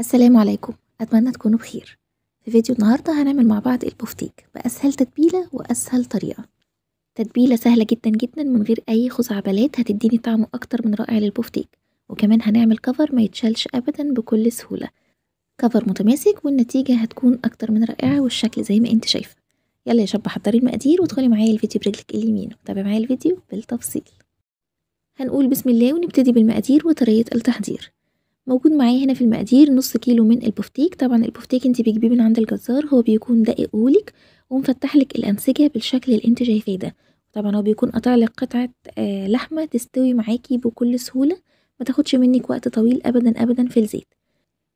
السلام عليكم أتمنى تكونوا بخير في فيديو النهاردة هنعمل مع بعض البفتيك بأسهل تتبيلة وأسهل طريقة تتبيلة سهلة جدا جدا من غير أي خزعبلات هتديني طعم أكتر من رائع للبفتيك وكمان هنعمل كفر ما يتشالش أبدا بكل سهولة كفر متماسك والنتيجة هتكون أكتر من رائعة والشكل زي ما انت شايفة يلا يا شباب حضري المقادير وادخلي معايا الفيديو برجلك اليمين وتابعي معايا الفيديو بالتفصيل هنقول بسم الله ونبتدي بالمقادير وطريقة التحضير موجود معايا هنا في المقادير نص كيلو من البفتيك طبعا البفتيك انت بتجيبيه من عند الجزار هو بيكون دقيق قولك ومفتح لك الانسجه بالشكل اللي انت شايفاه ده طبعا هو بيكون قطع لك قطعه آه، لحمه تستوي معاكي بكل سهوله ما تاخدش منك وقت طويل ابدا ابدا في الزيت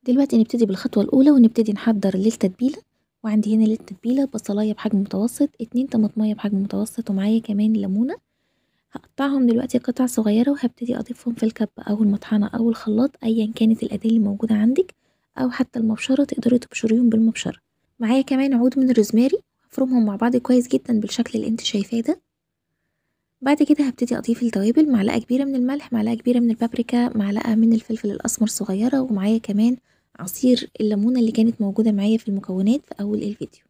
دلوقتي نبتدي بالخطوه الاولى ونبتدي نحضر للتتبيله وعندي هنا للتتبيله بصلايه بحجم متوسط اتنين طماطمايه بحجم متوسط ومعايا كمان ليمونه هقطعهم دلوقتي قطع صغيرة وهبتدي أضيفهم في الكب أو المطحنة أو الخلاط أيا كانت الأداة اللي موجودة عندك أو حتى المبشرة تقدري تبشريهم بالمبشرة معايا كمان عود من الروزماري هفرمهم مع بعض كويس جدا بالشكل اللي انت شايفاه ده بعد كده هبتدي اضيف التوابل معلقه كبيره من الملح معلقه كبيره من البابريكا معلقه من الفلفل الاسمر صغيره ومعايا كمان عصير الليمونه اللي كانت موجوده معايا في المكونات في اول الفيديو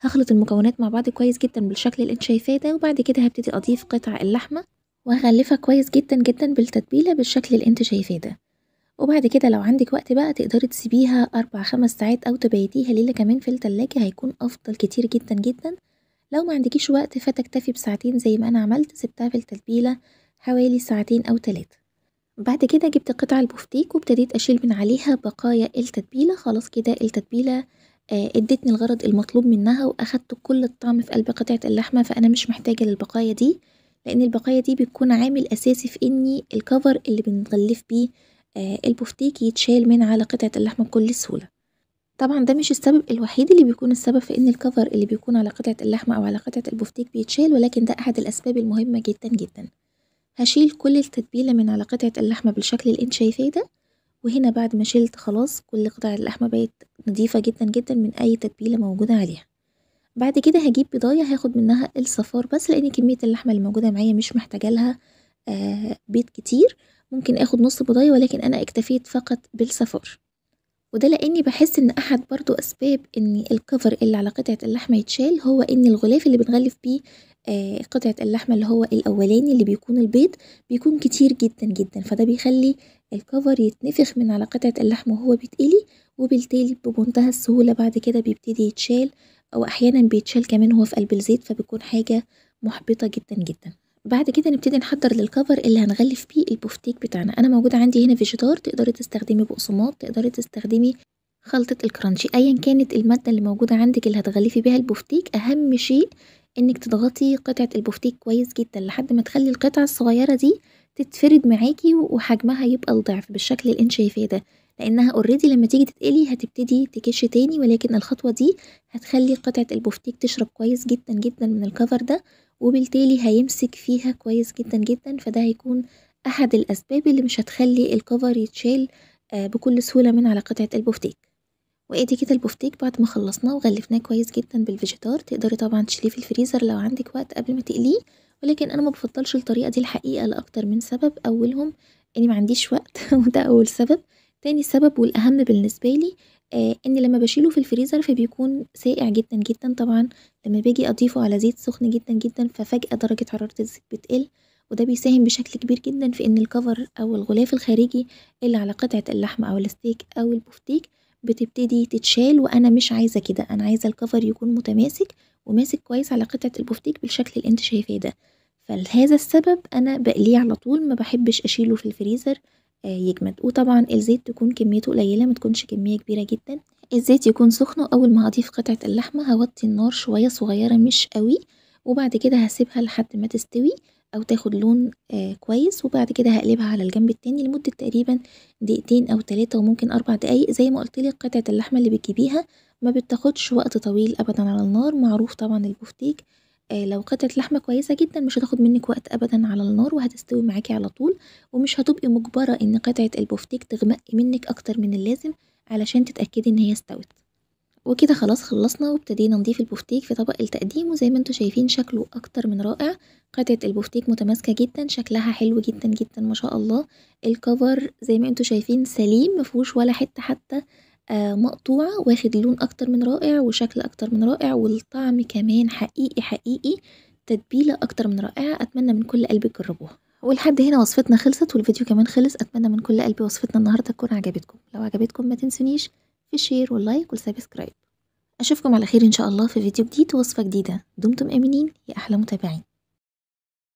هخلط المكونات مع بعض كويس جدا بالشكل اللي انت شايفاه ده وبعد كده هبتدي اضيف قطع اللحمه وهغلفها كويس جدا جدا بالتتبيله بالشكل اللي انت شايفاه ده وبعد كده لو عندك وقت بقى تقدري تسيبيها أربع خمس ساعات أو تبيتيها ليلة كمان في التلاجة هيكون أفضل كتير جدا جدا لو ما عندكيش وقت فتكتفي بساعتين زي ما أنا عملت سبتها في التتبيلة حوالي ساعتين أو تلاتة بعد كده جبت قطع البفتيك وابتديت أشيل من عليها بقايا التتبيلة خلاص كده التتبيلة آه، ادتني الغرض المطلوب منها واخدت كل الطعم في قلب قطعة اللحمة فأنا مش محتاجة للبقايا دي لأن البقايا دي بتكون عامل أساسي في اني الكفر اللي بنغلف بيه آه، البفتيك يتشال من على قطعة اللحمة بكل سهولة طبعا ده مش السبب الوحيد اللي بيكون السبب في إن الكفر اللي بيكون على قطعة اللحمة أو على قطعة البفتيك بيتشال ولكن ده أحد الأسباب المهمة جدا جدا هشيل كل التتبيلة من على قطعة اللحمة بالشكل اللي انت شايفاه ده وهنا بعد ما شلت خلاص كل قطع اللحمة بقت نضيفة جدا جدا من أي تتبيلة موجودة عليها بعد كده هجيب بيضاية هاخد منها الصفار بس لأن كمية اللحمة اللي موجودة معايا مش محتاجالها آه بيض كتير ممكن اخد نص بيضاية ولكن أنا اكتفيت فقط بالصفار وده لأني بحس إن أحد برضو أسباب إن الكفر اللي على قطعة اللحمة يتشال هو إن الغلاف اللي بنغلف بيه آه، قطعة اللحمة اللي هو الأولاني اللي بيكون البيض بيكون كتير جدا جدا فده بيخلي الكفر يتنفخ من على قطعة اللحم وهو بيتقلي وبالتالي بمنتهى السهولة بعد كده بيبتدي يتشال أو أحيانا بيتشال كمان وهو في قلب الزيت فبيكون حاجة محبطة جدا جدا بعد كده نبتدي نحضر للكفر اللي هنغلف بيه البفتيك بتاعنا انا موجوده عندي هنا فيجيتار تقدري تستخدمي بقصمات تقدري تستخدمي خلطه الكرانشي ايا كانت الماده اللي موجوده عندك اللي هتغلفي بيها البفتيك اهم شيء إنك تضغطي قطعة البفتيك كويس جدا لحد ما تخلي القطعة الصغيرة دي تتفرد معاكي وحجمها يبقى الضعف بالشكل اللي انت شايفاه ده لأنها اوريدي لما تيجي تتقلي هتبتدي تكش تاني ولكن الخطوة دي هتخلي قطعة البفتيك تشرب كويس جدا جدا من الكفر ده وبالتالي هيمسك فيها كويس جدا جدا فده هيكون أحد الأسباب اللي مش هتخلي الكفر يتشال آه، بكل سهولة من على قطعة البفتيك وادي كده البفتيك بعد ما خلصناه وغلفناه كويس جدا بالفيجيتار تقدري طبعا تشيليه في الفريزر لو عندك وقت قبل ما تقليه ولكن انا ما بفضلش الطريقه دي الحقيقه لاكتر من سبب اولهم اني ما عنديش وقت وده اول سبب تاني سبب والاهم بالنسبه لي آه ان لما بشيله في الفريزر فبيكون ساقع جدا جدا طبعا لما باجي اضيفه على زيت سخن جدا جدا ففجاه درجه حراره الزيت بتقل وده بيساهم بشكل كبير جدا في ان الكفر او الغلاف الخارجي اللي على قطعه اللحمه او الستيك او البفتيك بتبتدي تتشال وانا مش عايزه كده انا عايزه الكفر يكون متماسك وماسك كويس على قطعه البفتيك بالشكل اللي انت شايفاه ده فلهذا السبب انا بقليه على طول ما بحبش اشيله في الفريزر آه، يجمد وطبعا الزيت تكون كميته قليله ما تكونش كميه كبيره جدا الزيت يكون سخن اول ما هضيف قطعه اللحمه هوطي النار شويه صغيره مش قوي وبعد كده هسيبها لحد ما تستوي أو تاخد لون آه كويس وبعد كده هقلبها على الجنب التاني لمدة تقريبا دقيقتين أو تلاتة وممكن أربع دقايق زي ما قلتلك قطعة اللحمة اللي بتجيبيها ما بتاخدش وقت طويل أبدا على النار معروف طبعا البفتيك آه لو قطعة لحمة كويسة جدا مش هتاخد منك وقت أبدا على النار وهتستوي معاكي على طول ومش هتبقي مجبرة إن قطعة البفتيك تغمق منك أكتر من اللازم علشان تتأكدي إن هي استوت وكده خلاص خلصنا وابتدينا نضيف البفتيك في طبق التقديم وزي ما انتم شايفين شكله اكتر من رائع قطعة البفتيك متماسكة جدا شكلها حلو جدا جدا ما شاء الله الكفر زي ما انتم شايفين سليم مفيهوش ولا حتة حتى آه مقطوعة واخد لون اكتر من رائع وشكل اكتر من رائع والطعم كمان حقيقي حقيقي تتبيلة اكتر من رائعة اتمنى من كل قلبي تجربوها ولحد هنا وصفتنا خلصت والفيديو كمان خلص اتمنى من كل قلبي وصفتنا النهارده تكون عجبتكم لو عجبتكم ما تنسونيش في شير واللايك والسبسكرايب أشوفكم على خير إن شاء الله في فيديو جديد ووصفة جديدة دمتم آمنين يا أحلى متابعين